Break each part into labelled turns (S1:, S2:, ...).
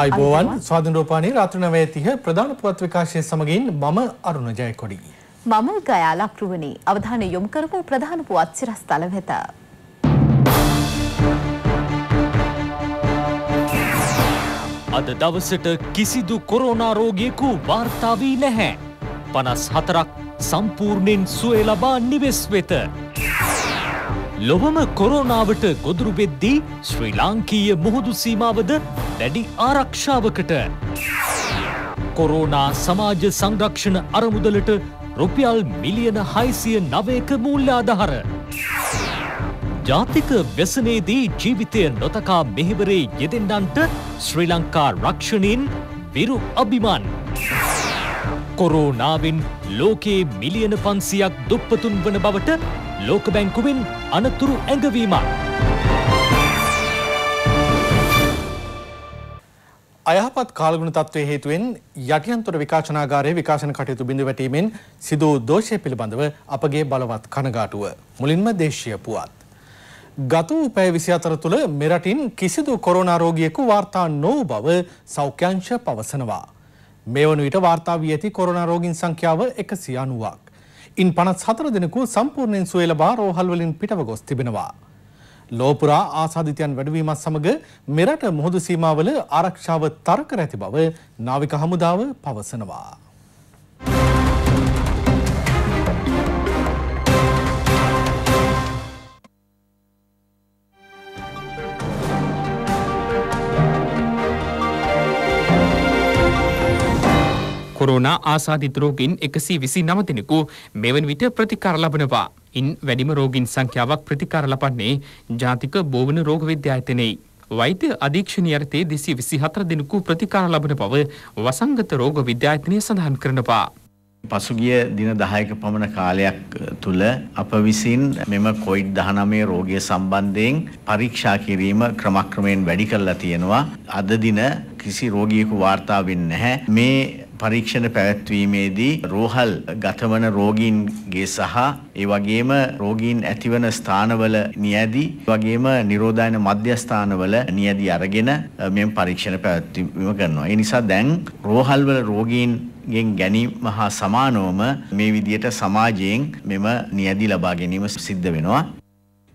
S1: අයිබෝවන් ස්වාධනරෝපානයේ රාත්‍රනවය තිහ ප්‍රධාන පුවත් විකාශය සමගින් මම අරුණ ජයකොඩි.
S2: මම ගයා ලක්රුවනි අවධානය යොමු කරපු ප්‍රධාන පුවත් සිරස් තල වෙත.
S3: අද දවසට කිසිදු කොරෝනා රෝගියෙකු වාර්තා වී නැහැ. 54ක් සම්පූර්ණයෙන් සුවය ලබා නිවෙස් වෙත. ලොවම කොරෝනාවට ගොදුරු වෙද්දී ශ්‍රී ලාංකීය මුහුදු සීමාවද දැඩි ආරක්ෂාවකට. කොරෝනා සමාජ සංරක්ෂණ අරමුදලට රුපියල් මිලියන හයිසිය නවයක මූල්ලාදහර. ජාතික වෙසනේදී ජීවිතය නොතකා මෙහිවරේ යෙදෙන්ඩන්ට ශ්‍රී ලංකා රක්ෂණින් විරු අභිමන්. කොරෝනාවෙන් ලෝකයේ මිලියන පන්සියක් දුප්පතුන් වන බවට ලෝක බැංකුවෙන් අනතුරු ඇඟවීමක්.
S1: අයහපත් කාලගුණ තත්ත්වය හේතුවෙන් යටියන්තොට විකාශනාගාරය විකාශන කටයුතු බිඳ වැටීමෙන් සිදූ දෝෂය පිළිබඳව අපගේ බලවත් කනගාටුව. මුලින්ම දේශය පුවත්. ගතු පැය විසි අතර තුළ මෙරටින් කිසිදු කොරෝනාරෝගියෙකු වාර්තා නොව බව සෞඛ්‍යංශ පවසනවා. මේ වන විට වාර්තා වී ඇති කොරනාරෝගින් සංඛ්‍යාව එක සියනුවක්. ඉන් පනස් හතර දෙනෙකු සම්පූර්ණයෙන් සුවය ලබා රෝහල්වලින් පිටව ගොස් තිබෙනවා. ලෝපුරා ආසාධිතයන් වැඩවීමත් සමග මෙරට මුහුදු සීමාවල ආරක්ෂාව තර කර ඇති බව නාවික හමුදාව පවසනවා.
S4: කොරෝනා ආසාධිත රෝගීන් එකසි විසි නමතිනෙකු මෙවන විට ප්‍රතිකාර ලබනවා. ඉන් වැඩිම රෝගීන් සංඛ්‍යාවක් ප්‍රතිකාර ලබන්නේ ජාතික බෝවන රෝග විද්‍යායතනෙයි. වෛද්‍ය අධීක්ෂණය යටතේ දෙසි විසි හතර දෙනෙකු ප්‍රතිකාර ලබන බව
S1: වසංගත රෝග විද්‍යායතනය සඳහන් කරනවා. පසුගිය දින 10ක පමණ කාලයක් තුල අප විසින් මෙම COVID-19 රෝගය සම්බන්ධයෙන් පරීක්ෂා කිරීම ක්‍රමක්‍රමයෙන් වැඩි කරලා තියෙනවා. අද දින කිසි රෝගියෙකු වාර්තා වෙන්නේ නැහැ. මේ පරීක්ෂණ පැවැත්වීමේදී රෝහල් ගතවන රෝගීන්ගේ සහ ඒ වගේම රෝගීන් ඇතිවන ස්ථානවල නියැදි වගේම නිරෝධායන මධ්‍යස්ථානවල නියැදි අරගෙන මෙම පරීක්ෂණ පැවැත්වීම කරනවා. ඒ නිසා දැන් රෝහල්වල රෝගීන්ගෙන් ගැනීම හා සමානවම මේ විදියට සමාජයෙන් මෙම නියැදි ලබා ගැනීම සිද්ධ වෙනවා.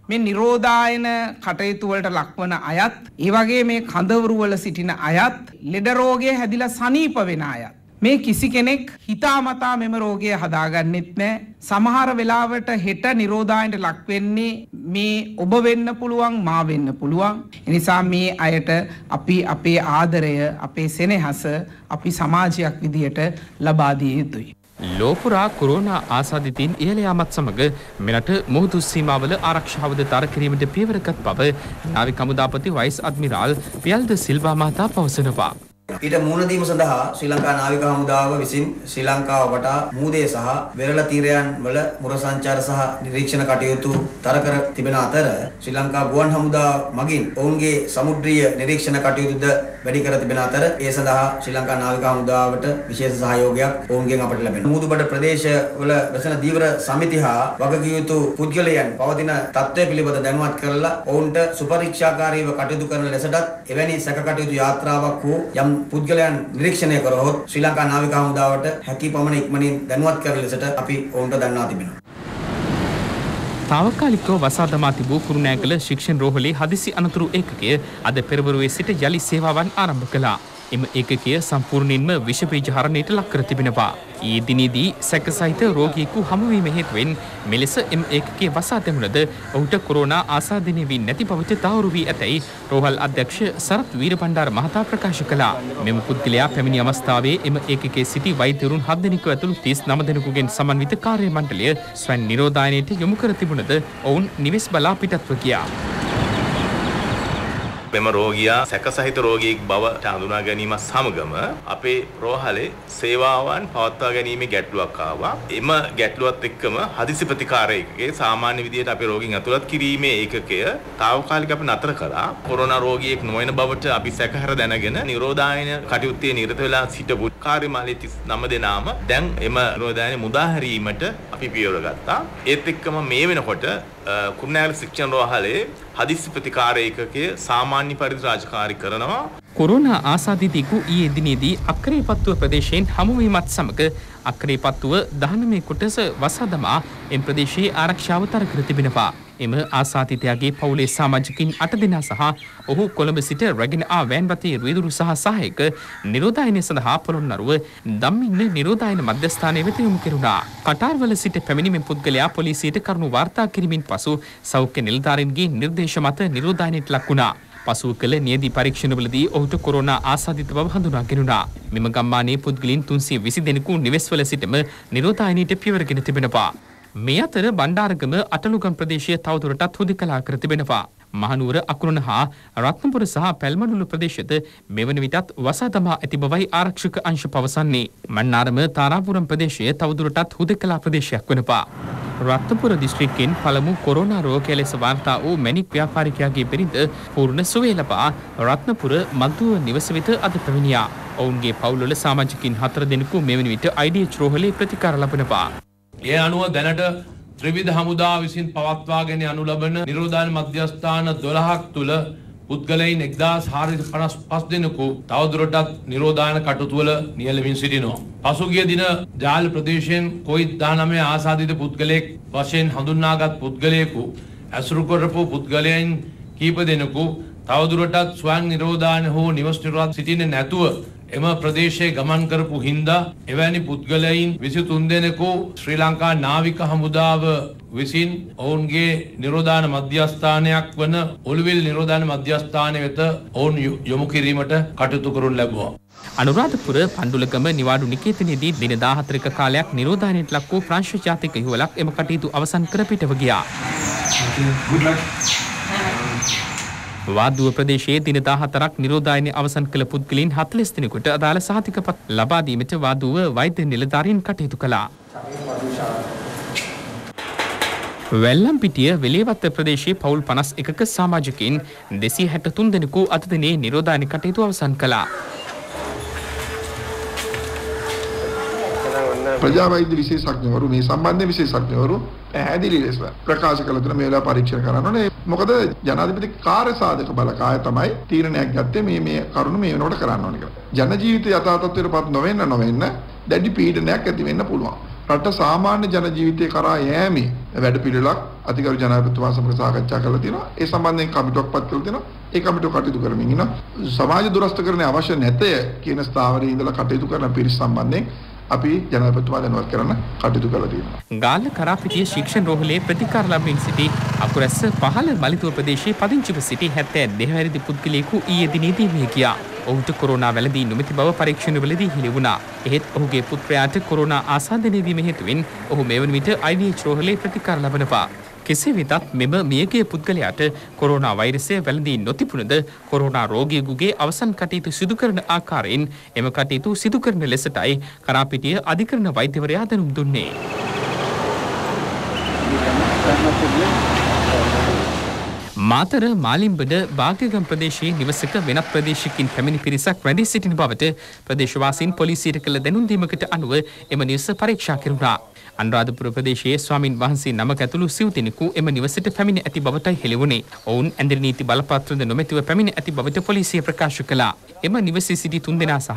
S4: මේ නිරෝධායන කටයුතු වලට ලක්වන අයත්, ඒ වගේ මේ කඳවුරු වල සිටින අයත්, ලෙඩ රෝගය හැදිලා සනීප වෙන අයත් මේ කිසි කෙනෙක් හිතාමතා මෙම රෝගය හදාගන්නෙත් නෑ සමහර වෙලාවට හෙට නිරෝධායනට ලක් වෙන්නේ මේ ඔබ වෙන්න පුළුවන් මා වෙන්න පුළුවන් එනිසා මේ අයට අපි අපේ ආදරය අපේ සෙනෙහස අපි සමාජයක් විදියට ලබා දිය යුතුයි ලෝපුරා කොරෝනා ආසාධිතීන් ඉහළ යාමත් සමග මෙරට මුහුදු සීමාවල ආරක්ෂාවද තර කිරීමට පියවරගත් බව නාවික හමුදාපති වයිස් අද්මිරාල් පියල්ද සිල්වා මහතා පවසනවා
S2: ඊට මුහුණ දීම සඳහා ශ්‍රී ලංකා නාවික හමුදාව විසින් ශ්‍රී ලංකාව වටා මූදේ සහ වෙරළ තීරයන් වල මුර සංචාර සහ නිරීක්ෂණ කටයුතු තර කර තිබෙන අතර ශ්‍රී ලංකා ගුවන් හමුදා මගින් ඔවුන්ගේ සමුද්‍රීය නිරීක්ෂණ කටයුතුද වැඩි කර තිබෙන අතර ඒ සඳහා ශ්‍රී ලංකා නාවික හමුදාවට විශේෂ සහයෝගයක් ඔවුන්ගෙන් අපට ලැබෙනවා. මුහුදුබඩ ප්‍රදේශවල රැසෙන දීවර සමිති හා වගකිය යුතු පුද්ගලයන් පවතින තත්ත්වය පිළිබඳ දැනුවත් කරලා ඔවුන්ට සුපරීක්ෂාකාරීව කටයුතු කරන ලෙසටත් එවැනි සැකකටයුතු යාත්‍රාවක් වූ යම් පුද්ගලයන් නිරීක්ෂණය කරහොත් ශ්‍රී ලංකා නාවික හමුදාවට හැකි පමණ ඉක්මනින් දැනුවත් කරන ලෙසට අපි ඔවුන්ට දන්වා තිබෙනවා.
S4: තාවකාලිකව වසාදමා තිබූ කුරුණෑගල ශික්ෂණ රෝහලේ හදිසි අනතුරු ඒකකය අද පෙරවරුවේ සිට යළි සේවාවන් ආරම්භ කළා. එම ඒකකය සම්පූර්ණයෙන්ම විෂපීජ හරණයට ලක් කර තිබෙනවා. ඊයේ දිනේදී සැක සහිත රෝගියෙකු හමුවීම හේතුවෙන් මෙලෙස එම ඒකකයේ වසා දැමුණද ඔහුට කොරෝනා ආසාදිනය වී නැති බවට තහවුරු වී ඇතැයි රෝහල් අධ්‍යක්ෂ සරත් වීරපණ්ඩාර මහතා ප්‍රකාශ කළා. මෙම පුද්ගලයා පැමිණි අවස්ථාවේ එම ඒකකයේ සිටි වෛද්‍යවරුන් 7 දෙනෙකු ඇතුළු 39 දෙනෙකුගෙන් සමන්විත කාර්ය මණ්ඩලය ස්වයන් නිරෝධායනයට යොමු කර තිබුණද ඔවුන් නිවෙස් බලා පිටත්ව ගියා.
S5: මෙම රෝගියා සැකසහිත රෝගියෙක් බවට හඳුනා ගැනීම සමගම අපේ රෝහලේ සේවාවන් පවත්වා ගැනීමේ ගැටලුවක් ආවා. එම ගැටලුවත් එක්කම හදිසි ප්‍රතිකාරයකගේ සාමාන්‍ය විදිහට අපේ රෝගීන් ඇතුළත් කිරීමේ ඒකකය తాවකාලික අපි නතර කරා. කොරෝනා රෝගියෙක් නොවන බවට අපි සැකහැර දැනගෙන නිරෝධායන කටයුත්තේ නිරත වෙලා සිටපු කාර්යමාලයේ 39 දෙනාම දැන් එම නිරෝධායන මුදා හැරීමට අපි පියවර ගත්තා. ඒත් එක්කම මේ වෙනකොට කුරුණෑගල ශික්ෂණ රෝහලේ හදිස්සි ප්‍රතිකාර ඒකකය සාමාන්‍ය පරිදි රාජකාරී කරනවා.
S4: කොරෝනා ආසාදිතෙකු ඊයේ දිනේදී අක්‍රේපත්තුව ප්‍රදේශයෙන් හමුවීමත් සමග අක්‍රේ පත්තුව දහනමේ කොටස වසාදමා එම් ප්‍රදේශයේ ආරක්ෂාව තර කර තිබෙනවා. එම ආසාතිතයාගේ පවුලේ සාමාජිකින් අට දෙනා සහ ඔහු කොළඹ සිට රැගෙන ආ වෑන්වතයේ රුවදුරු සහ සහයක නිරෝධායනය සඳහා පොළොන්නරුව දම්මින්න නිරෝධායන මධ්‍යස්ථානය වෙත යොමු කෙරුණා. කටාර්වල සිට පැමිණිමෙන් පුද්ගලයා පොලිසියට කරුණු වාර්තා කිරීමෙන් පසු සෞඛ්‍ය නිලධාරීන්ගේ නිර්දේශ මත නිරෝධායනයට ලක් වුණා. පසුව කළ නියදි පරීක්ෂණවලදී ඔහුට කොරෝනා ආසාධිත බව හඳුනාගෙනුණා. මෙම ගම්මානයේ පුද්ගලින් තුන්සිය විසි දෙනෙකු නිවෙස්වල සිටම නිරෝධායනයට පියවරගෙන තිබෙනවා. මේ අතර බණ්ඩාරගම අටලුගම් ප්‍රදේශය තවදුරටත් හොදි කලා කර තිබෙනවා. මහනුවර අකුරණ හා රත්නපුර සහ පැල්මඩුළු ප්‍රදේශද මෙවන විටත් වසා තබා ඇති බවයි ආරක්ෂක අංශ පවසන්නේ. මන්නාරම තාරාපුරම් ප්‍රදේශය තවදුරටත් හුදකලා ප්‍රදේශයක් වෙනපා. රත්නපුර දිස්ත්‍රික්කෙන් පළමු කොරෝනා රෝගය ලෙස වාර්තා වූ මැණික් ව්‍යාපාරිකයාගේ බිරිඳ පූර්ණ සුවේ ලබා රත්නපුර මද්දුව නිවස වෙත අද පැමිණියා. ඔවුන්ගේ පවුල්වල සමාජිකින් හතර දෙනෙකු මෙවැනි විට අයිඩීච් රෝහලේ ප්‍රතිකාර ලබනවා.
S6: ඒ අනුව දැනට ත්‍රිවිධ හමුදා විසින් පවත්වාගෙන යනු ලබන නිරෝධායන මධ්‍යස්ථාන 12ක් තුල පුද්ගලයින් 1455 දෙනෙකු තවදුරටත් නිරෝධායන කටයුතුවල නියැලෙමින් සිටිනවා. පසුගිය දින ජාල් ප්‍රදේශයෙන් කොවිඩ් 19 ආසාදිත පුද්ගලයෙක් වශයෙන් හඳුන්වාගත් පුද්ගලයෙකු ඇසුරු කරපු පුද්ගලයන් කීප දෙනෙකු තවදුරටත් ස්වයං නිරෝධායන හෝ නිවස් නිරෝධ සිටින්නේ නැතුව එම ප්‍රදේශයේ ගමන් කරපු හින්දා එවැනි පුද්ගලයින් 23 දෙනෙකු ශ්‍රී ලංකා නාවික හමුදාව විසින් ඔවුන්ගේ නිරෝධාන මධ්‍යස්ථානයක් වන ඔළුවිල් නිරෝධාන මධ්‍යස්ථානය වෙත ඔවුන් යොමු කිරීමට කටයුතු කරනු ලැබුවා. අනුරාධපුර
S4: පණ්ඩුලගම නිවාඩු නිකේතනයේදී දින 14ක කාලයක් නිරෝධානයට ලක් වූ ප්‍රංශ ජාතික යුවලක් එම කටයුතු අවසන් කර පිටව ගියා. Good luck. වාදුව ප්‍රදේශයේ දින 14ක් නිරෝධායනය අවසන් කළ පුද්ගලයන් 40 දෙනෙකුට අදාළ සහතිකපත් ලබා දීමට වාදුව වෛද්‍ය නිලධාරීන් කටයුතු කළා. වැල්ලම් පිටිය වෙලේවත්ත ප්‍රදේශයේ පවුල් 51ක සමාජිකයින් 263 දෙනෙකු අද දිනේ නිරෝධායන කටයුතු අවසන් කළා.
S3: ප්‍රජාවෛද්‍ය විශේෂඥවරු මේ සම්බන්ධයෙන් විශේෂඥවරු පැහැදිලි ලෙස ප්‍රකාශ කළ තුන මේ වෙලාව පරීක්ෂණ කරන්න ඕනේ. මොකද ජනාධිපති කාර්යසාධක බලකාය තමයි තීරණයක් ගත්තේ මේ මේ කරුණු මේ වෙනකොට කරන්න ඕනේ කියලා. ජන ජීවිත යථා තත්ත්වයටපත් නොවෙන්න නොවෙන්න දැඩි පීඩනයක් ඇති වෙන්න පුළුවන්. රට සාමාන්‍ය ජන ජීවිතය කරා යෑමේ වැඩ පිළිලක් අධිකරු ජනාධිපතිතුමා සමග සාකච්ඡා කරලා තියෙනවා. ඒ සම්බන්ධයෙන් කමිටුවක් පත් කරලා තියෙනවා. ඒ කමිටුව කටයුතු කරමින් ඉනවා. සමාජ දුරස්ථකරණය අවශ්‍ය නැතය කියන ස්ථාවරයේ ඉඳලා කටයුතු කරන පිරිස සම්බන්ධයෙන් අපි ජනාධිපතිතුමා දැනුවත් කරන්න කටයුතු කරලා තියෙනවා.
S4: ගාල්ල කරාපිටිය ශික්ෂණ රෝහලේ ප්‍රතිකාර ලබමින් සිටි අකුරැස්ස පහළ මලිතුව ප්‍රදේශයේ පදිංචිව සිටි 72 හැවිරිදි පුද්ගලයෙකු ඊයේ දිනේදී මිය ගියා. ඔහුට කොරෝනා වැලදී නොමැති බව පරීක්ෂණවලදී හෙළි වුණා. එහෙත් ඔහුගේ පුත්‍රයාට කොරෝනා ආසාදනය වීම හේතුවෙන් ඔහු මේ වන විට IVH රෝහලේ ප්‍රතිකාර ලබනවා. කෙසේ වෙතත් මෙම මියගිය පුද්ගලයාට කොරෝනා වෛරසය වැළඳී නොතිබුණද කොරෝනා රෝගියෙකුගේ අවසන් කටයුතු සිදු කරන ආකාරයෙන් එම කටයුතු සිදු කරන ලෙසටයි කරාපිටිය අධිකරණ වෛද්‍යවරයා දැනුම් දුන්නේ. මාතර මාලිම්බඩ භාග්‍යගම් ප්‍රදේශයේ නිවසක වෙනත් ප්‍රදේශකින් පැමිණි පිරිසක් වැඩි සිටින බවට ප්‍රදේශවාසීන් පොලිසියට කළ දැනුම් දීමකට අනුව එම නිවස පරීක්ෂා කෙරුණා. අනුරාධපුර ප්‍රදේශයේ ස්වාමින් වහන්සේ නමක ඇතුළු සිව්දෙනෙකු එම නිවසට පැමිණ ඇති බවටයි හෙළිවුණේ. ඔවුන් ඇඳිරි නීති බලපත්‍රද නොමැතිව පැමිණ ඇති බවට පොලිසිය ප්‍රකාශ කළා. එම නිවසේ සිටි තුන්දෙනා සහ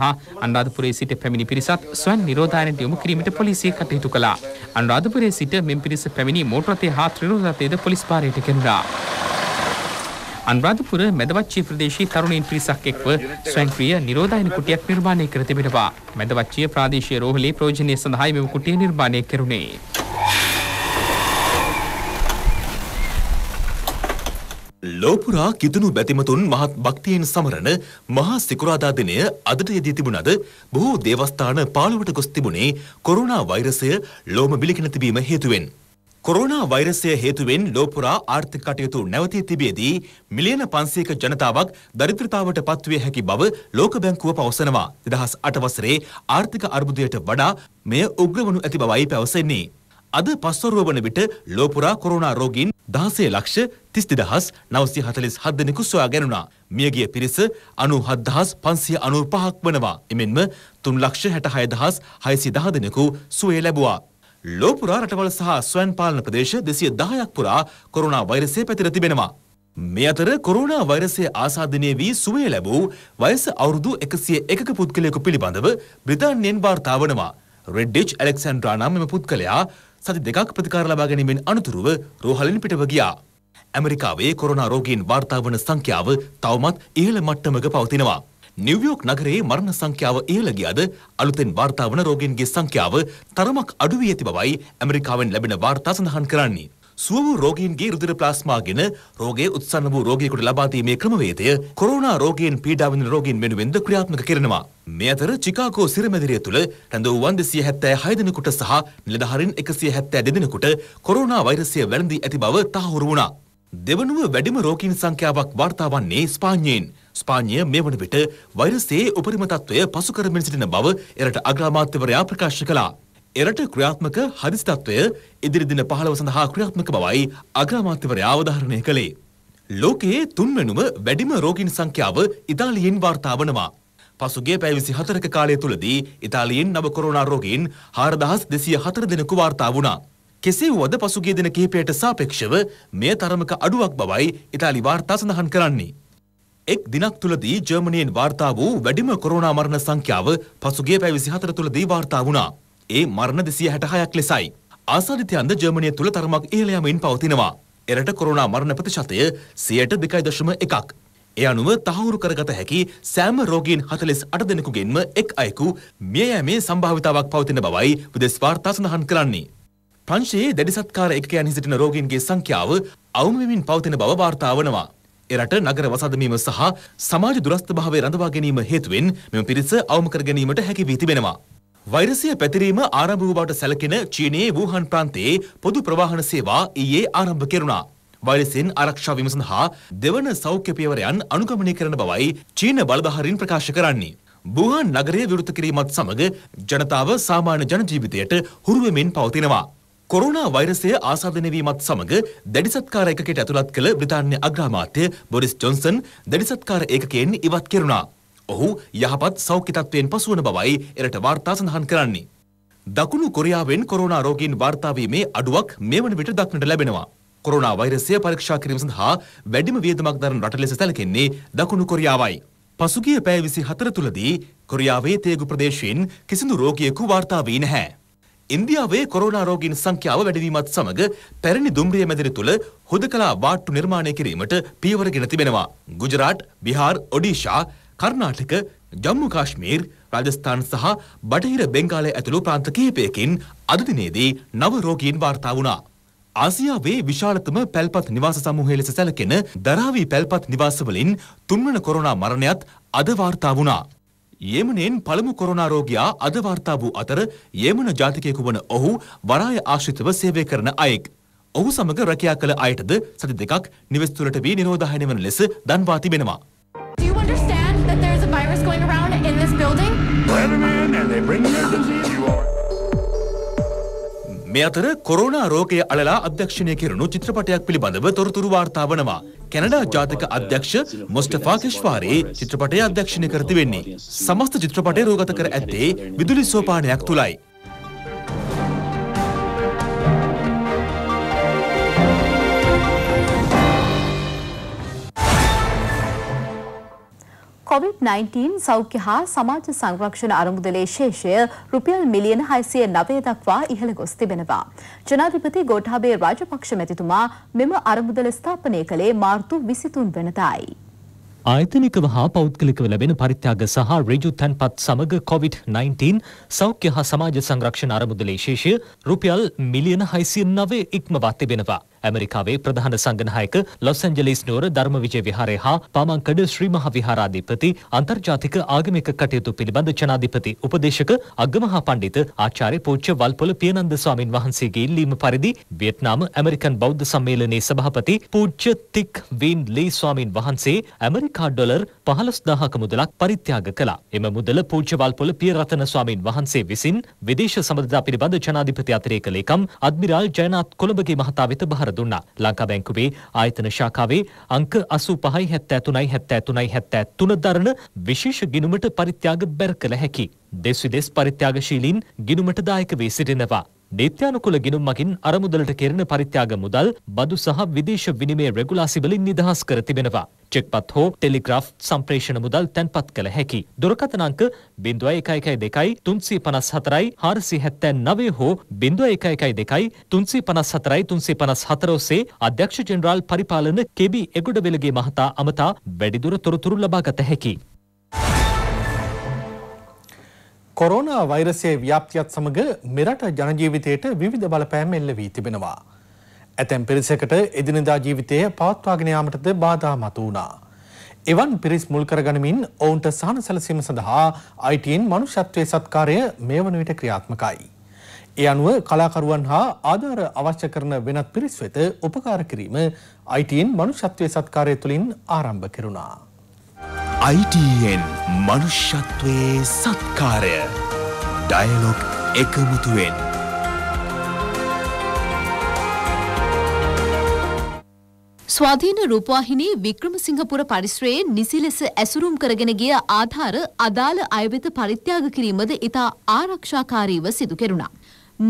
S4: අනුරාධපුරයේ සිට පැමිණි පිරිසත් ස්වයන් නිරෝධායනයට යොමු කිරීමට පොලිසිය කටයුතු කළා. අනුරාධපුරයේ සිට මෙම පිරිස පැමිණි මෝටර් රථය හා ත්‍රිරෝධ රථයද පොලිස් පාරයට ගෙනුණා. අනුරාධපුර මැදවච්චිය ප්‍රදේශයේ තරුණයින් පිරිසක් එක්ව ස්වයංක්‍රීය නිරෝධායන කුටියක් නිර්මාණය කර තිබෙනවා. මැදවච්චිය ප්‍රාදේශීය රෝහලේ ප්‍රයෝජනය සඳහා මෙම කුටිය නිර්මාණය කෙරුණේ.
S5: ලෝපුරා කිදුණු බැතිමතුන් මහත් භක්තියෙන් සමරන මහා සිකුරාදා දිනය අදට යෙදී තිබුණද බොහෝ දේවස්ථාන පාළුවට ගොස් තිබුණේ කොරෝනා වෛරසය ලෝම බිලිකෙන තිබීම හේතුවෙන්. කොරෝනා වෛරසය හේතුවෙන් ලෝපුරා ආර්ථික කටයුතු නැවතී තිබේදී මිලියන 500ක ජනතාවක් දරිද්‍රතාවට පත්විය හැකි බව ලෝක බැංකුව පවසනවා. 2008 වසරේ ආර්ථික අර්බුදයට වඩා මෙය උග්‍ර වනු ඇති බවයි පැවසෙන්නේ. අද පස්වරුව වන විට ලෝපුරා කොරෝනා රෝගීන් 16 ලක්ෂ 30947 දෙනෙකු සොයා ගැනුණා. මියගිය පිරිස 97595ක් වනවා. එමෙන්ම 366610 දෙනෙකු සුවය ලැබුවා. ලෝපුරා රටවල් සහ ස්වයන් පාලන ප්‍රදේශ දෙසිය දහයක් පුරා කොරුණා වෛරසය පැතිර තිබෙනවා. මේ අතර කොරුණා වෛරසය ආසාධනය වී සුවය ලැබූ වයස අවුරුදු එකසිය එකක පුද්ගලයකු පිළිබඳව බ්‍රිතාන්යෙන් වාර්තා වනවා. රෙඩ්ඩිච් ඇලෙක්සන්ඩ්‍රා නම් මෙම පුද්ගලයා සති දෙකක් ප්‍රතිකාර ලබා ගැනීමෙන් අනතුරුව රෝහලින් පිටව ගියා. ඇමරිකාවේ කොරනා රෝගීන් වාර්තා වන සංඛ්‍යාව තවමත් ඉහළ මට්ටමක පවතිනවා. නිව්යෝක් නගරයේ මරණ සංඛ්‍යාව ඉහළ ගියද අලුතෙන් වාර්තා වන රෝගීන්ගේ සංඛ්‍යාව තරමක් අඩු වී ඇති බවයි ඇමරිකාවෙන් ලැබෙන වාර්තා සඳහන් කරන්නේ. සුව වූ රෝගීන්ගේ රුධිර ප්ලාස්මාගෙන රෝගයේ උත්සන්න වූ රෝගියෙකුට ලබා දීමේ ක්‍රමවේදය කොරෝනා රෝගීන් පීඩා විඳින රෝගීන් වෙනුවෙන්ද ක්‍රියාත්මක කරනවා. මේ අතර චිකාගෝ සිරමැදිරිය තුළ රැඳවූ 176 දෙනෙකුට සහ නිලධාරීන් 172 දෙනෙකුට කොරෝනා වෛරසය වැළඳී ඇති බව තහවුරු වුණා. දෙවනුව වැඩිම රෝගීන් සංඛ්‍යාවක් වාර්තා වන්නේ ස්පාඤ්ඤයෙන්. ස්පාඤ්ඤය මේ වන විට වෛරසයේ උපරිම තත්ත්වය පසු කරමින් සිටින බව එරට අග්‍රාමාත්‍යවරයා ප්‍රකාශ කළා. එරට ක්‍රියාත්මක හදිසි තත්ත්වය ඉදිරි දින 15 සඳහා ක්‍රියාත්මක බවයි අග්‍රාමාත්‍යවරයා අවධාරණය කළේ. ලෝකයේ තුන්වැනුම වැඩිම රෝගීන් සංඛ්‍යාව ඉතාලියෙන් වාර්තා වනවා. පසුගිය පැය 24ක කාලය තුලදී ඉතාලියෙන් නව කොරෝනා රෝගීන් 4204 දෙනෙකු වාර්තා වුණා. කෙසේ වුවද පසුගිය දින කිහිපයට සාපේක්ෂව මෙය තරමක අඩුවක් බවයි ඉතාලි වාර්තා සඳහන් කරන්නේ. එක් දිනක් තුළදී ජර්මනයෙන් වාර්තා වූ වැඩිම කොරෝනා මරණ සංඛ්‍යාව පසුගිය පැය 24 තුළදී වාර්තා වුණා. ඒ මරණ 266ක් ලෙසයි. ආසාදිතයන්ද ජර්මනිය තුළ තරමක් ඉහළ යමින් පවතිනවා. එරට කොරෝනා මරණ ප්‍රතිශතය 102.1ක්. ඒ අනුව තහවුරු කරගත හැකි සෑම රෝගීන් 48 දෙනෙකුගෙන්ම එක් අයෙකු මිය යෑමේ සම්භාවිතාවක් පවතින බවයි විදෙස් වාර්තා සඳහන් කරන්නේ. ප්‍රංශයේ දැඩි සත්කාර එකකයන් සිටින රෝගීන්ගේ සංඛ්‍යාව අවම වෙමින් පවතින බව වාර්තා වනවා. එරට නගර වසාදමීම සහ සමාජ දුරස්ථභාවය රඳවා ගැනීම හේතුවෙන් මෙම පිරිස අවම කර ගැනීමට හැකි වී තිබෙනවා. වෛරසය පැතිරීම ආරම්භ වූ බවට සැලකෙන චීනයේ වූහන් ප්‍රාන්තයේ පොදු ප්‍රවාහන සේවා ඊයේ ආරම්භ කෙරුණා. වෛරසෙන් ආරක්ෂා වීම සඳහා දෙවන සෞඛ්‍ය පියවරයන් අනුගමනය කරන බවයි චීන බලධාරීන් ප්‍රකාශ කරන්නේ. වූහන් නගරය විරුද්ධ කිරීමත් සමග ජනතාව සාමාන්‍ය ජන ජීවිතයට හුරු වෙමින් පවතිනවා. කොරුණා වෛරසය ආසාදනයවීමත් සමඟ දැඩිසත්කාර එකකට ඇතුළත් කළ බ්‍රතාන්‍ය අග්‍රාමාත්‍ය බොරිස් ජොන්සන් දැඩිසත්කාර ඒකකයෙන් ඉවත් කෙරුණා. ඔහු යහපත් සෞඛ්‍යතත්වයෙන් පසුවන බවයි එරට වාර්තා සඳහන් කරන්නේ. දකුණු කොරියාවෙන් කොරෝනා රෝගීන් වාර්තාවීමේ අඩුවක් මේ වන විට දක්නට ලැබෙනවා. කොරෝනා වෛරසය පරීක්ෂා කිරීම සඳහා වැඩිම වියදමක් දරන රට ලෙස සැලකෙන්නේ දකුණු කොරියාවයි. පසුගිය පැය විසි හතර තුළදී කොරියාවේ තේගු ප්‍රදේශයෙන් කිසිදු රෝගියෙකු වාර්තා වී නැහැ. ඉන්දියාවේ කොරෝනා රෝගීන් සංඛ්‍යාව වැඩිවීමත් සමග පැරණි දුම්රිය මැදිරි තුළ හුදකලා වාට්ටු නිර්මාණය කිරීමට පියවර ගෙන තිබෙනවා. ගුජරාට්, බිහාර්, ඔඩිෂා, කර්ණාටක, ජම්මු කාශ්මීර්, රාජස්ථාන් සහ බටහිර බෙංගාලය ඇතුළු ප්‍රාන්ත කිහිපයකින් අද දිනේදී නව රෝගීන් වාර්තා වුණා. ආසියාවේ විශාලතම පැල්පත් නිවාස සමූහය ලෙස සැලකෙන දරාවි පැල්පත් නිවාසවලින් තුන්වන කොරෝනා මරණයත් අද වාර්තා වුණා. යෙමනයෙන් පළමු කොරනාරෝගයා අද වාර්තා වූ අතර යෙමන ජාතිකයෙකු වන ඔහු වරාය ආශ්‍රිතව සේවය කරන අයෙක්. ඔහු සමඟ රැකයා කළ අයටද සති දෙකක් නිවෙස් තුළට වී නිරෝධායන වන ලෙස දන්වා තිබෙනවා.
S2: Do you understand that there's a virus going around in this building?
S5: මේ අතර කොරෝනා රෝගය අලලා අධ්‍යක්ෂණය කෙරුණු චිත්‍රපටයක් පිළිබඳව තොරතුරු වාර්තා වනවා. කැනඩා ජාතික අධ්‍යක්ෂ මොස්ටෆා කිෂ්වාරේ චිත්‍රපටය අධ්‍යක්ෂණය කර තිබෙන්නේ. සමස්ත චිත්‍රපටය රෝගත කර ඇත්තේ විදුලි සෝපානයක් තුලයි.
S2: කොවිD-19 සෞඛ්‍ය හා සමාජ සංරක්ෂණ අරමුදලේ ශේෂය රුපියල් මිලියන 609 දක්වා ඉහළ ගොස් තිබෙනවා. ජනාධිපති ගෝඨාභය රාජපක්ෂ මැතිතුමා මෙම අරමුදල ස්ථාපනය කළේ මාර්තු 23 වෙනිදායි.
S3: ආයතනිකව හා පෞද්ගලිකව ලැබෙන පරිත්‍යාග සහ ඍජු තැන්පත් සමග COVID-19 සෞඛ්‍ය හා සමාජ සංරක්ෂණ අරමුදලේ ශේෂය රුපියල් මිලියන 609 ඉක්මවා තිබෙනවා. ඇමරිකාවේ ප්‍රධාන සංගනායක ලොස් ඇන්ජලිස් නුවර ධර්මවිජය විහාරය හා පාමංකඩ ශ්‍රී මහ විහාරාධිපති අන්තර්ජාතික ආගමික කටයුතු පිළිබඳ ජනාධිපති උපදේශක අග්ගමහා පණ්ඩිත ආචාර්ය පූජ්‍ය වල්පොල පියනන්ද ස්වාමින් වහන්සේගේ ඉල්ලීම පරිදි වියට්නාම ඇමරිකන් බෞද්ධ සම්මේලනයේ සභාපති පූජ්‍ය තික් වීන් ලී ස්වාමින් වහන්සේ ඇමරිකා ඩොලර් 15000ක මුදලක් පරිත්‍යාග කළා. එම මුදල පූජ්‍ය වල්පොල පියරතන ස්වාමින් වහන්සේ විසින් විදේශ සම්බන්ධතා පිළිබඳ ජනාධිපති අතිරේක ලේකම් අද්මිරාල් ජයනාත් කොළඹගේ මහතා වෙත බහර පහර දුන්නා. ලංකා බැංකුවේ ආයතන ශාඛාවේ අංක 85යි 73යි 73යි 73 දරන විශේෂ ගිණුමට පරිත්‍යාග බැර කළ හැකි. දෙස් විදෙස් පරිත්‍යාගශීලීන් ගිණුමට දායක වී සිටිනවා. නීත්‍යානුකූල ගිණුම් මගින් අරමුදලට කෙරෙන පරිත්‍යාග මුදල් බදු සහ විදේශ විනිමය රෙගුලාසි වලින් නිදහස් කර තිබෙනවා. චෙක්පත් හෝ ටෙලිග්‍රාෆ් සම්ප්‍රේෂණ මුදල් තැන්පත් කළ හැකි. දුරකථන අංක 0112 354 479 හෝ 0112 354 354 ඔස්සේ අධ්‍යක්ෂ ජෙනරාල් පරිපාලන කෙබි එගොඩබෙලගේ මහතා අමතා වැඩිදුර
S1: තොරතුරු ලබා ගත හැකි. කොරෝනා වෛරසයේ ව්‍යාප්තියත් සමග මෙරට ජනජීවිතයට විවිධ බලපෑම් එල්ල වී තිබෙනවා. ඇතැම් පිරිසකට එදිනදා ජීවිතය පවත්වාගෙන යාමටද බාධා මතු වුණා. එවන් පිරිස් මුල් කරගනිමින් ඔවුන්ට සහන සැලසීම සඳහා අයිටීන් මනුෂ්‍යත්වයේ සත්කාරය මේ වන විට ක්‍රියාත්මකයි. ඒ අනුව කලාකරුවන් හා ආධාර අවශ්‍ය කරන වෙනත් පිරිස් වෙත උපකාර කිරීම අයිටීන් මනුෂ්‍යත්වයේ සත්කාරය තුළින් ආරම්භ කෙරුණා.
S5: අයිටයෙන් මනුෂ්‍යත්වයේ සත්කාරය ඩයලොග් එකමුතුවෙන්
S2: ස්වාධීන රූපවාහිනී වික්‍රමසිංහපුර පරිශ්‍රයේ නිසි ලෙස ඇසුරුම් කරගෙන ගිය ආධාර අදාළ අයවෙත පරිත්‍යාග කිරීමද ඉතා ආරක්ෂාකාරීව සිදු කෙරුණා.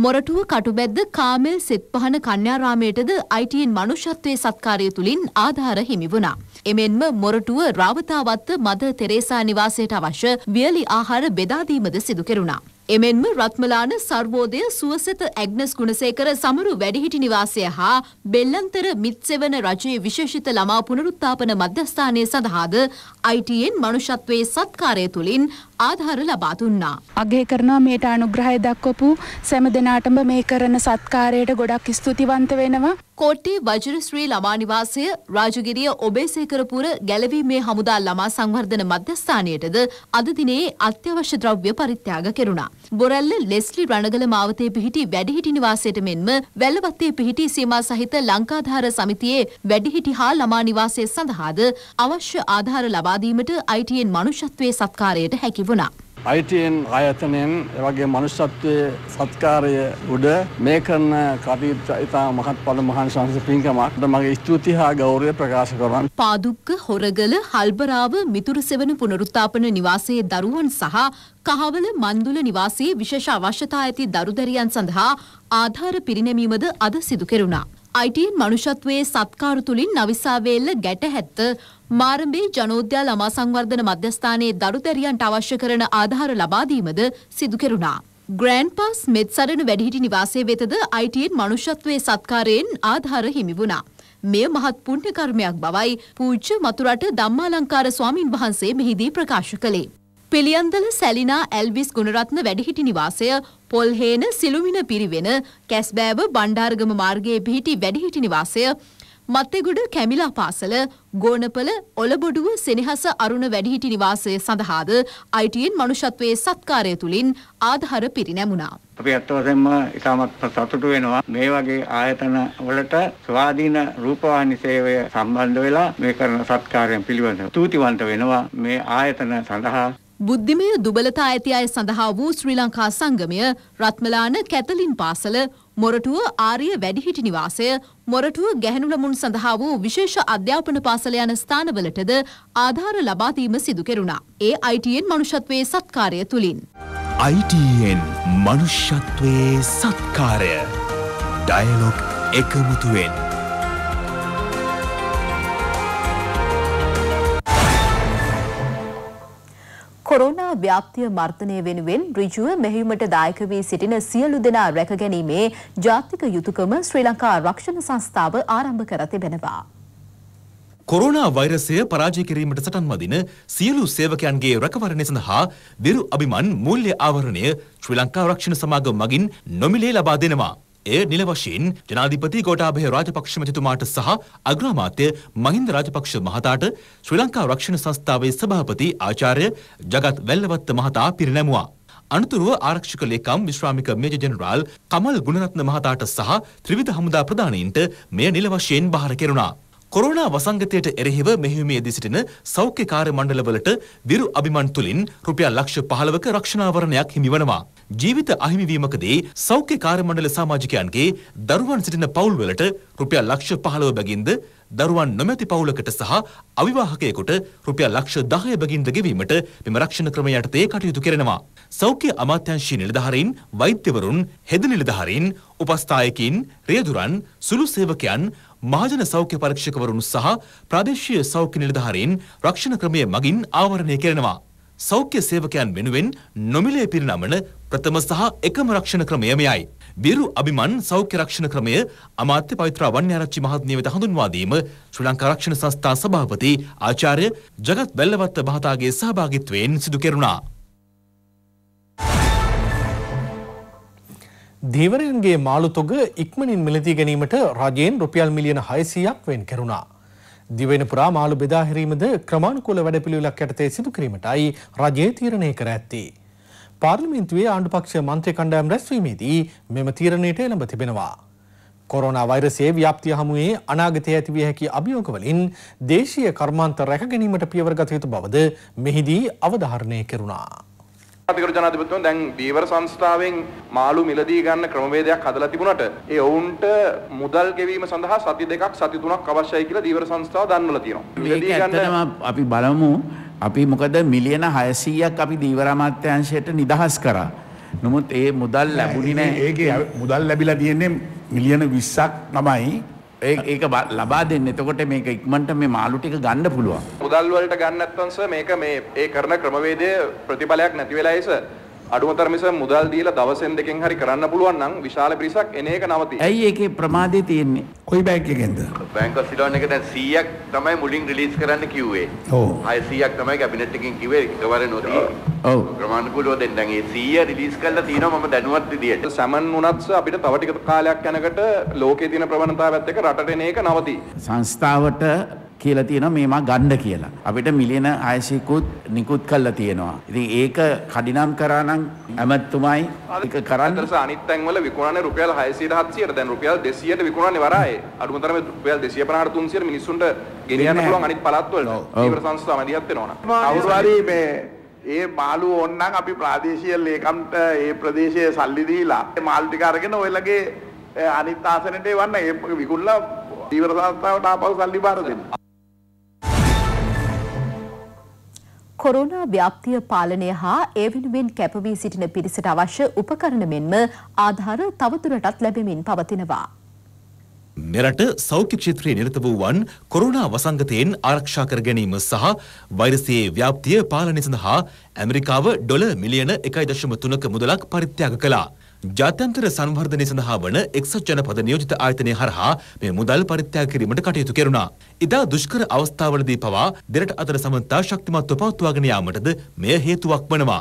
S2: මොරටුව කටුබැද්ද කාමෙල් සෙත්පහන කන්‍යාරාමයටද අයිටීන් මනුෂ්‍යත්වය සත්කාරය තුළින් ආධාර හිමි වුණා. එමෙන්ම මොරටුව රාවතාවත්ත මද තෙරේසා නිවාසයට අවශ්‍ය වියලි ආහාර බෙදාදීමද සිදු කෙරුණා. එමෙන්ම රත්මලාන සර්වෝදය සුවසත ඇග්නස් ගුණසේකර සමරු වැඩිහිටි නිවාසය හා බෙල්ලන්තර මිත්සෙවන රජයේ විශේෂිත ළමා පුනරුත්ථාපන මධ්‍යස්ථානය සඳහාද අයිටයෙන් මනුෂත්වයේ සත්කාරය තුළින් ආධාර ලබා දුන්නා. අගය කරනවා මේට අනුග්‍රහය දක්වපු සෑම දෙනාටම මේ කරන සත්කාරයට ගොඩක් ස්තුතිවන්ත වෙනවා. කෝට්ටේ වජිරශ්‍රී ළමා නිවාසය රාජගිරිය ඔබේසේකරපුර ගැලවීමේ හමුදා ළමා සංවර්ධන මධ්‍යස්ථානයටද අද දිනේ අත්‍යවශ්‍ය ද්‍රව්‍ය පරිත්‍යාග කෙරුණා. බොරැල්ල ලෙස්ලි රණගල මාවතේ පිහිටි වැඩිහිටි නිවාසයට මෙන්ම වැල්ලවත්තේ පිහිටි සීමා සහිත ලංකාධාර සමිතියේ වැඩිහිටි හා ළමා නිවාසය සඳහාද අවශ්‍ය ආධාර ලබා දීමට ITN මනුෂ්‍යත්වයේ සත්කාරයට හැකි වුණා.
S1: අයිටයෙන් ආයතනයෙන් එවගේ මනුෂ්‍යත්වය සත්කාරය උඩ මේ කරන කටයුත්ත ඉතා මහත් පල මහන් සංස පින්කමක්ට මගේ ස්තුති හා ගෞරය ප්‍රකාශ කරන්න.
S2: පාදුක්ක හොරගල හල්බරාව මිතුරු සෙවන පුනරුත්තාපන නිවාසයේ දරුවන් සහ කහවල මන්දුල නිවාසයේ විශේෂ අවශ්‍යතා ඇති දරුදරියන් සඳහා ආධාර පිරිනැමීමද අද සිදු කෙරුණා. අයිටයෙන් මනුෂත්වයේ සත්කාරු තුළින් නවිසාවේල්ල ගැටහැත්ත මාරඹේ ජනෝද්‍යා ළමා සංවර්ධන මධ්‍යස්ථානයේ දරුදැරියන්ට අවශ්‍ය කරන ආධාර ලබා දීමද සිදු කෙරුණා. ග්‍රෑන්ඩ් පාස් මෙත්සරණ වැඩිහිටි නිවාසයේ වෙතද අයිටීන් මනුෂ්‍යත්වයේ සත්කාරයෙන් ආධාර හිමි වුණා. මෙය මහත් පුණ්‍ය කර්මයක් බවයි පූජ්‍ය මතුරට ධම්මාලංකාර ස්වාමින් වහන්සේ මෙහිදී ප්‍රකාශ කළේ. පිළියන්දල සැලිනා ඇල්විස් ගුණරත්න වැඩිහිටි නිවාසය පොල්හේන සිළුමින පිරිවෙන කැස්බෑව බණ්ඩාර්ගම මාර්ගයේ පිහිටි වැඩිහිටි නිවාසය මත්තෙගුඩ කැමිලා පාසල ගෝනපල ඔලබොඩුව සෙනෙහස අරුණ වැඩිහිටි නිවාසය සඳහාද අයිටයෙන් මනුෂත්වයේ සත්කාරය තුළින් ආධහර පිරිනැමුණා.
S1: අපි අත්වසෙන්ම ඉතාමත් සතුටු වෙනවා මේ වගේ ආයතන වලට ස්වාධීන රූපවාහිනි සේවය සම්බන්ධ වෙලා මේ කරන සත්කාරයන් පිළිබඳව තූතිවන්ත වෙනවා මේ ආයතන සඳහා
S2: බුද්ධිමය දුබලතා ඇති අය සඳහා වූ ශ්‍රී ලංකා සංගමය රත්මලාන කැතලින් පාසල මොරටුව ආර්ය වැඩිහිටි නිවාසය මොරටුව ගැහැණු ළමුන් සඳහා වූ විශේෂ අධ්‍යාපන පාසල යන ස්ථානවලටද ආධාර ලබා දීම සිදු කෙරුණා. ඒ ITN මනුෂ්‍යත්වයේ සත්කාරය තුලින්.
S5: ITN මනුෂ්‍යත්වයේ සත්කාරය. ඩයලොග් එකමුතුවෙන්
S2: කොරෝනා ව්‍යාප්තිය මර්ධනය වෙනුවෙන් ඍජුව මෙහෙයුමට දායක වී සිටින සියලු දෙනා රැක ගැනීමේ ජාතික යුතුයකම ශ්‍රී ලංකා රක්ෂණ සංස්ථාව ආරම්භ කර තිබෙනවා.
S5: කොරෝනා වෛරසය පරාජය කිරීමට සටන් වදින සියලු සේවකයන්ගේ රැකවරණය සඳහා විරු අභිමන් මූල්‍ය ආවරණය ශ්‍රී ලංකා රක්ෂණ සමාගම මගින් නොමිලේ ලබා දෙනවා. එය නිල වශයෙන් ජනාධිපති ගෝඨාභය රාජපක්ෂ මැතිතුමාට සහ අග්‍රාමාත්‍ය මහින්ද රාජපක්ෂ මහතාට ශ්‍රී ලංකා රක්ෂණ සංස්ථාවේ සභාපති ආචාර්ය ජගත් වැල්ලවත්ත මහතා පිරිනැමුවා. අනතුරුව ආරක්ෂක ලේකම් විශ්‍රාමික මේජර් ජෙනරාල් කමල් ගුණරත්න මහතාට සහ ත්‍රිවිධ හමුදා ප්‍රධානීන්ට මෙය නිල වශයෙන් බාර කෙරුණා. කොරෝනා වසංගතයට එරෙහිව මෙහිමේදී සිටින සෞඛ්‍ය කාර්ය මණ්ඩලවලට විරු අභිමන් තුලින් රුපියල් ලක්ෂ 15ක රක්ෂණාවරණයක් හිමිවනවා. ජීවිත අහිමිවීමකදී සෞඛ්‍යකාර මණ්ඩල සමාජිකයන්ගේ දරුවන් සිටින පවුල්වලට රුපියල් ලක්ෂ 15 බැගින්ද දරුවන් නොමැති පවුලකට සහ අවිවාහකයෙකුට රුපියල් ලක්ෂ 10 බැගින්ද ගෙවීමට මෙම රක්ෂණ ක්‍රමය යටතේ කටයුතු කරනවා. සෞඛ්‍ය අමාත්‍යාංශීය නිලධාරීන්, වෛද්‍යවරුන්, හෙද නිලධාරීන්, උපස්ථායකින්, රියදුරන්, සුළු සේවකයන්, මහජන සෞඛ්‍ය පරීක්ෂකවරුන් සහ ප්‍රාදේශීය සෞඛ්‍ය නිලධාරීන් රක්ෂණ ක්‍රමය මගින් ආවරණය කරනවා. සෞඛ්‍ය සේවකයන් වෙනුවෙන් නොමිලේ පිරිනමන ප්‍රථම සහ එකම රක්ෂණ ක්‍රමය මෙයයි. බිරු අභිමන් සෞඛ්‍ය රක්ෂණ ක්‍රමය අමාත්‍ය පවිත්‍ර අවන්‍යාරච්චි මහත්මිය වෙත හඳුන්වා දීම ශ්‍රී ලංකා රක්ෂණ සංස්ථා සභාපති ආචාර්ය ජගත් බැල්ලවත්ත මහතාගේ සහභාගිත්වයෙන් සිදු කෙරුණා.
S1: දීවරයන්ගේ මාළුතොග ඉක්මනින් මිලදී ගැනීමට රජයෙන් රුපියල් මිලියන 600ක් වෙන් කෙරුණා. දිවෙන පුරා මාළු බෙදා හැරීමද ක්‍රමානුකූල වැඩපිළිවෙලක් යටතේ සිදු කිරීමටයි රජය තීරණය කර ඇත්තේ. පාර්ලිමේන්තුවේ ආණ්ඩු පක්ෂ මන්ත්‍රී කණ්ඩායම් රැස්වීමේදී මෙම තීරණයට එළඹ තිබෙනවා. කොරෝනා වෛරසයේ ව්‍යාප්තිය හමුවේ අනාගතයේ ඇතිවිය හැකි අභියෝගවලින් දේශීය කර්මාන්ත රැක ගැනීමට පියවර ගත යුතු බවද මෙහිදී අවධාරණය කෙරුණා.
S6: අතිකරු ජනාධිපතිතුමා දැන් දීවර සංස්ථාවෙන් මාළු මිලදී ගන්න ක්‍රමවේදයක් හදලා තිබුණාට ඒ ඔවුන්ට මුදල් ගෙවීම සඳහා සති දෙකක් සති තුනක් අවශ්‍යයි කියලා දීවර සංස්ථාව දන්වලා තියෙනවා. මිලදී ගන්න අපි බලමු
S4: අපි මොකද මිලියන 600ක් අපි දීවර අමාත්‍යාංශයට නිදහස් කරා.
S6: නමුත් ඒ මුදල් ලැබුණේ නැහැ. ඒකේ මුදල් ලැබිලා තියෙන්නේ මිලියන 20ක් තමයි. ඒක ලබා දෙන්න එතකොට මේක ඉක්මනට මේ මාළු ටික ගන්න පුළුවන්. මුදල් වලට ගන්න නැත්නම් සර් මේක මේ ඒ කරන ක්‍රමවේදය ප්‍රතිඵලයක් නැති වෙලායි සර්. අඩුමතර මිස මුදල් දීලා දවසෙන් දෙකෙන් හරි කරන්න පුළුවන් නම් විශාල පිරිසක් එන එක නවතියි.
S4: ඇයි ඒකේ ප්‍රමාදය තියෙන්නේ?
S1: කොයි බැංක් එකෙන්ද?
S6: බැංක් ඔෆ් සිලෝන් එක දැන් 100ක් තමයි මුලින් රිලීස් කරන්න කිව්වේ. ඔව්. 600ක් තමයි කැබිනට් එකෙන් කිව්වේ එකවර නොදී. ඔව්. ක්‍රමානුකූලව දැන් දැන් ඒ 100 රිලීස් කරලා තියෙනවා මම දැනුවත් විදියට. සමන් වුණත් අපිට තව ටික කාලයක් යනකොට ලෝකයේ තියෙන ප්‍රවණතාවත් එක්ක රටට එන එක නවතියි.
S1: සංස්ථාවට කියලා තියෙනවා මේ මා ගන්න කියලා. අපිට මිලියන 600කුත් නිකුත් කළා තියෙනවා. ඉතින් ඒක කඩිනම් කරා නම් ඇමතුමයි
S6: ඒක කරන්න. ඊට අනිත් තැන්වල විකුණන්නේ රුපියල් 600 700ට දැන් රුපියල් 200ට විකුණන්නේ වරායේ. අඩුම තරමේ රුපියල් 250ට 300ට මිනිස්සුන්ට ගෙනියන්න පුළුවන් අනිත් පළාත් වලට. ඊවර සංස්ථා මැදිහත් වෙනවා. කවුරු මේ ඒ මාළු ඕන්නම් අපි ප්‍රාදේශීය ලේකම්ට ඒ ප්‍රදේශයේ සල්ලි දීලා මාළු ටික අරගෙන ඔයලගේ අනිත් ආසනෙට වන්න ඒ විකුණලා ඊවර සංස්ථාවට ආපහු සල්ලි බාර දෙන්න.
S2: කොරෝනා ව්‍යාප්තිය පාලනය හා ඒ වෙනුවෙන් කැපවී සිටින පිරිසට අවශ්‍ය උපකරණ මෙන්ම ආධාර තවදුරටත් ලැබෙමින් පවතිනවා.
S5: මෙරට සෞඛ්‍ය ක්ෂේත්‍රයේ නිරත වූවන් කොරුණා වසංගතයෙන් ආරක්ෂා කර ගැනීම සහ වෛරසයේ ව්‍යාප්තිය පාලනය සඳහා ඇමරිකාව ඩොල මිලියන එකයි දශම තුනක මුදලක් පරිත්‍යාග කළා. ජාත්‍යන්තර සංවර්ධනය සඳහා වන එක්සත් ජනපද නියෝජිත ආයතනය හරහා මේ මුදල් පරිත්‍යාග කිරීමට කටයුතු කෙරුණා. ඉදා දුෂ්කර අවස්ථාවලදී පවා දෙරට අතර සමන්තා ශක්තිමත්ව පවත්වාගෙන යාමටද මෙය හේතුවක් වනවා.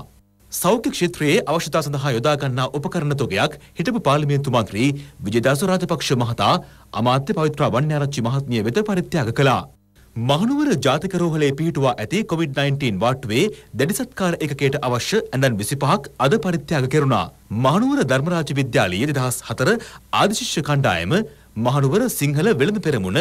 S5: සෞඛ්‍ය ක්ෂේත්‍රයේ අවශ්‍යතා සඳහා යොදා ගන්නා උපකරණ තොගයක් හිටපු පාර්ලිමේන්තු මන්ත්‍රී විජේදාස රාජපක්ෂ මහතා අමාත්‍ය පවිත්‍ර වන්නාරච්චි මහත්මිය වෙත පරිත්‍යාග කළා. මහනුවර ජාතික රෝහලේ පිහිටුවා ඇති COVID-19 වාට්ටුවේ දැඩි සත්කාර එකකයට අවශ්‍ය ඇඳන් 25ක් අද පරිත්‍යාග කෙරුණා. මහනුවර ධර්මරාජ විද්‍යාලයේ 2004 ආදිශිෂ්‍ය කණ්ඩායම මහනුවර සිංහල වෙළඳ පෙරමුණ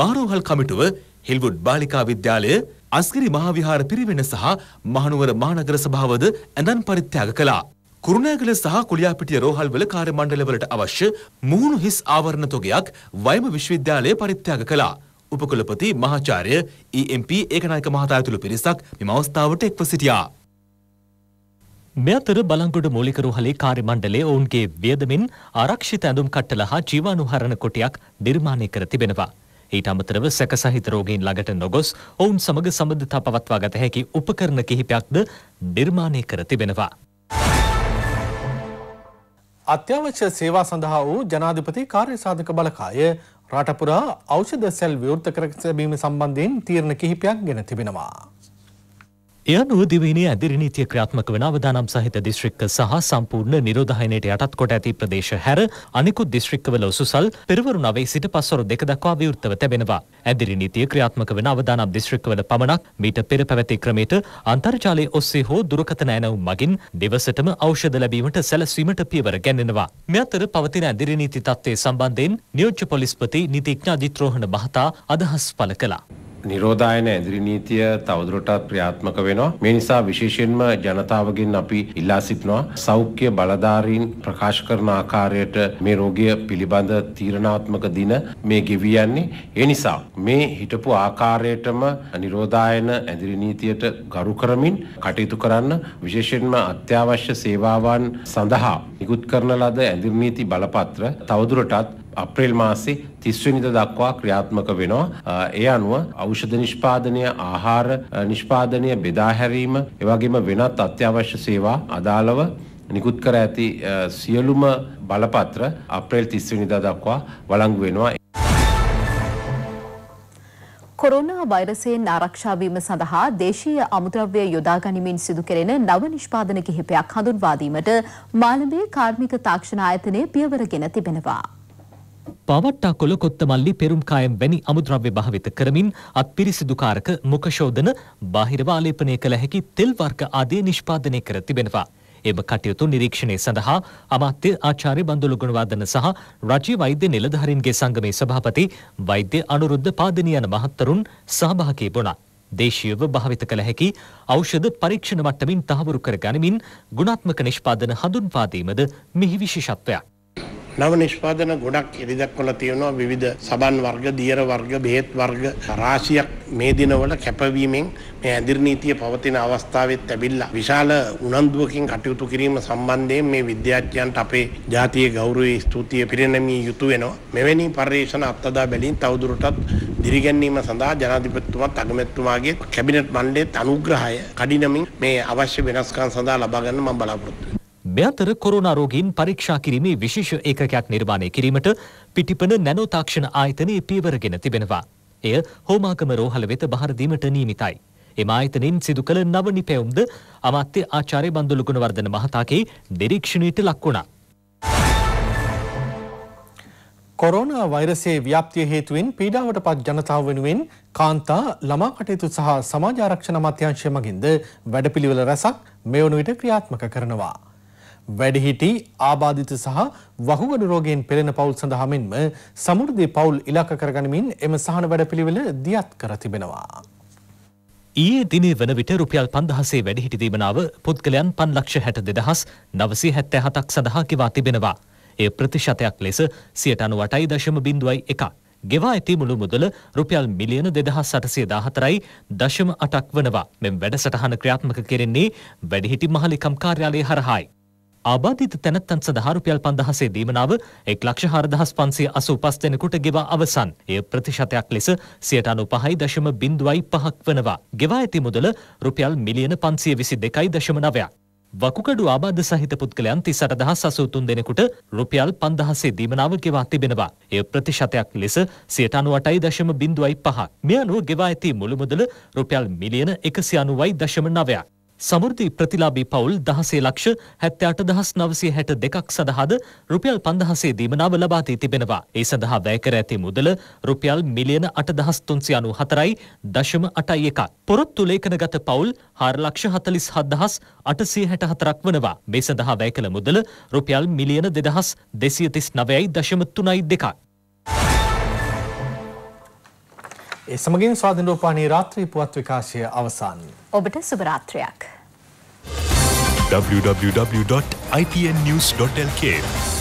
S5: මහරෝහල් කමිටුව හිල්වුඩ් බාලිකා විද්‍යාලය අස්ගිරි මහාවිහාර පිරිවෙන සහ මහනුවර මහනගර සභාවද ඇඳන් පරිත්‍යාග කළා. කුරුණෑගල සහ කුලියාපිටිය රෝහල්වල කාර්ය මණ්ඩලවලට අවශ්‍ය මුහුණු හිස් ආවරණ තොගයක් වයම විශ්වවිද්‍යාලය පරිත්‍යාග කළා. උපකුලපති මහාචාර්ය EMP ඒකනායක මහතා ඇතුළු පිරිසක් මෙම අවස්ථාවට එක්ව සිටියා.
S3: මෙතර බලංගොඩ මූලික රෝහලේ කාර්ය මණ්ඩලය ඔවුන්ගේ වියදමින් ආරක්ෂිත ඇඳුම් කට්ටල හා ජීවාණුහරණ කොටයක් නිර්මාණය කර තිබෙනවා. ඊට අමතරව සැකසහිත රෝගීන් ළඟට නොගොස් ඔවුන් සමග සම්බන්ධතා පවත්වා ගත හැකි උපකරණ කිහිපයක්ද නිර්මාණය කර තිබෙනවා.
S1: අත්‍යවශ්‍ය සේවා සඳහා වූ ජනාධිපති කාර්ය සාධක බලකාය රටපුරා ඖෂධ සැල් විවෘත කර සැබීම සම්බන්ධයෙන් තීරණ කිහිපයක් ගෙන තිබෙනවා.
S3: එය අනුව දිවයිනේ ඇදිරි නීතිය ක්‍රියාත්මක වන අවදානම් සහිත දිස්ත්‍රික්ක සහ සම්පූර්ණ නිරෝධායනයට යටත් කොට ඇති ප්‍රදේශ හැර අනිකුත් දිස්ත්‍රික්කවල උසුසල් පෙරවරු නවයේ සිට පස්වරු දෙක දක්වා විවෘතව තැබෙනවා. ඇදිරි නීතිය ක්‍රියාත්මක වන අවදානම් දිස්ත්‍රික්කවල පමණක් මීට පෙර පැවති ක්‍රමයට අන්තර්ජාලය ඔස්සේ හෝ දුරකථන ඇනවුම් මගින් දවසටම ඖෂධ ලැබීමට සැලසීමට පියවර ගැන්වෙනවා. මෙ අතර පවතින ඇදිරි නීති තත්ත්වය සම්බන්ධයෙන් නියෝජ්‍ය පොලිස්පති නීතිඥ අජිත් රෝහණ මහතා අදහස් පළ කළා.
S6: නිරෝධායන ඇදිරි නීතිය තවදුරටත් ක්‍රියාත්මක වෙනවා. මේ නිසා විශේෂයෙන්ම ජනතාවගෙන් අපි ඉල්ලා සිටිනවා සෞඛ්‍ය බලධාරීන් ප්‍රකාශ කරන ආකාරයට මේ රෝගය පිළිබඳ තීරණාත්මක දින මේ ගෙවී යන්නේ. ඒ නිසා මේ හිටපු ආකාරයටම නිරෝධායන ඇදිරි නීතියට ගරු කරමින් කටයුතු කරන්න විශේෂයෙන්ම අත්‍යවශ්‍ය සේවාවන් සඳහා නිකුත් කරන ලද ඇදිරි නීති බලපත්‍ර තවදුරටත් අප්‍රේල් මාසේ 30 වෙනිදා දක්වා ක්‍රියාත්මක වෙනවා. ඒ අනුව ඖෂධ නිෂ්පාදනය, ආහාර නිෂ්පාදනය, බෙදා හැරීම, එවැගේම වෙනත් අත්‍යවශ්‍ය සේවා අදාළව නිකුත් කර ඇති සියලුම බලපත්‍ර අප්‍රේල් 30 වෙනිදා දක්වා වළංගු වෙනවා.
S2: කොරෝනා වෛරසයෙන් ආරක්ෂා වීම සඳහා දේශීය අමුද්‍රව්‍ය යොදා ගනිමින් සිදු කෙරෙන නව නිෂ්පාදන කිහිපයක් හඳුන්වා දීමට මාළඹේ කාර්මික තාක්ෂණ ආයතනය පියවරගෙන තිබෙනවා.
S3: පවට්ටා කොළ කොත්තමල්ලි පෙරුම්කායම් වැනි අමුද්‍රව්‍ය භාවිත කරමින් අත්පිරිසිදුකාරක මුඛශෝධන බාහිරව ආලේපනය කළ හැකි තෙල් වර්ග ආදී නිෂ්පාදනය කර තිබෙනවා. එම කටයුතු නිරීක්ෂණය සඳහා අමාත්‍ය ආචාර්ය බන්දුලු ගුණවර්ධන සහ රජයේ වෛද්‍ය නිලධාරීන්ගේ සංගමේ සභාපති වෛද්‍ය අනුරුද්ධ පාදනී යන මහත්වරුන් සහභාගී වුණා. දේශීයව භාවිත කළ හැකි ඖෂධ පරීක්ෂණ මට්ටමින් තහවුරු කර ගනිමින් ගුණාත්මක නිෂ්පාදන හඳුන්වා දීමද මෙහි විශේෂත්වයක්.
S1: නව නිෂ්පාදන ගොඩක් එරිදක්වල තියෙනවා විවිධ සබන් වර්ග දියර වර්ග බෙහෙත් වර්ග රාශියක් මේ දිනවල කැපවීමෙන් මේ ඇදිරි නීතිය පවතින අවස්ථාවෙත් ඇබිල්ලා විශාල උනන්දුවකින් කටයුතු කිරීම සම්බන්ධයෙන් මේ විද්‍යාඥයන්ට අපේ ජාතිය ගෞරවයේ ස්තුතිය පිරිනැමිය යුතු වෙනවා මෙවැනි පර්යේෂණ අත්දැක බැලීම් තවදුරටත් දිරිගැන්වීම සඳහා ජනාධිපතිතුමත් අගමැතිතුමාගේ කැබිනට් මණ්ඩලයේ අනුග්‍රහය කඩිනමින් මේ අවශ්‍ය වෙනස්කම් සඳහා ලබා ගන්න මම බලාපොරොත්තු වෙනවා
S3: මෙතර කොරෝනා රෝගීන් පරීක්ෂා කිරීමේ විශේෂ ඒකකයක් නිර්මාණය කිරීමට පිටිපන නැනෝ තාක්ෂණ ආයතනයේ පියවරගෙන තිබෙනවා. එය හෝමාගම රෝහල වෙත බහර දීමට නියමිතයි. එම ආයතනෙන් සිදු කළ නව නිපැයුම්ද අමාත්‍ය ආචාර්ය බන්දුලු ගුණවර්ධන මහතාගේ නිරීක්ෂණයට
S1: ලක් වුණා. කොරෝනා වෛරසයේ ව්‍යාප්තිය හේතුවෙන් පීඩාවට පත් ජනතාව වෙනුවෙන් කාන්තා ළමා කටයුතු සහ සමාජ ආරක්ෂණ අමාත්‍යාංශය මගින්ද වැඩපිළිවෙල රැසක් මෙවන විට ක්‍රියාත්මක කරනවා. වැඩිහිටි ආබාධිත සහ වහුගඩු රෝගයෙන් පෙළෙන පවුල් සඳහා මෙන්ම සමෘද්ධි පවුල් ඉලක්ක කරගනිමින් එම සහන වැඩපිළිවෙල දියත් කර තිබෙනවා. ඊයේ
S3: දිනේ වන විට රුපියල් 5000ේ වැඩිහිටි දීමනාව පුද්ගලයන් 5,62,977ක් සඳහා ගෙවා තිබෙනවා. ඒ ප්‍රතිශතයක් ලෙස 98.01ක්. ගෙවා ඇති මුළු මුදල රුපියල් මිලියන 2814.8ක් වනවා. මෙම වැඩසටහන ක්‍රියාත්මක කෙරෙන්නේ වැඩිහිටි මහලිකම් කාර්යාලය හරහායි. ආබාධිත තැනැත්තන් සඳහා රුපියල් 5000සේ දීමනාව 1,4585 දෙනෙකුට ගෙවා අවසන්. එය ප්‍රතිශතයක් ලෙස 95.05ක් වනවා. ගෙවා ඇති මුදල රුපියල් මිලියන 522.9ක්. වකුකඩු ආබාධ සහිත පුද්ගලයන් 38083 දෙනෙකුට රුපියල් 5000සේ දීමනාව ගෙවා තිබෙනවා. එය ප්‍රතිශතයක් ලෙස 98.05ක්. මේ අනුව ගෙවා ඇති මුළු මුදල රුපියල් මිලියන 190.9ක්. සමෘති ප්‍රතිලාබී පවුල් දහසේ ලක්ෂ හැත්තයාට දහස් නවසේ හැට දෙකක් සඳහාද රුපියල් පන්දහසේ දීමනාව ලබාතී තිබෙනවා. ඒ සඳහා වැෑකර ඇති මුදල රුපියල් මිලියන අට දහස්තුන්සි අනු හතරයි දශම අටයි එකක්. පොරොත්තු ලේඛනගත පවුල් හාරලක්ෂ හතලිස් හත්දහස් අටසේ හැට හතරක් වනවා. මේ සඳහා වැෑකළ මුදල රුපියල් මිලියන දෙදහස් දෙසිය තිස් නවයයි දශමත්තුනයි දෙකක්.
S1: ඒ සමගින් ස්වාධීන රූපවාහිනී රාත්‍රී පුවත් විකාශය අවසන්.
S2: ඔබට සුබ රාත්‍රියක්.
S5: www.ipnnews.lk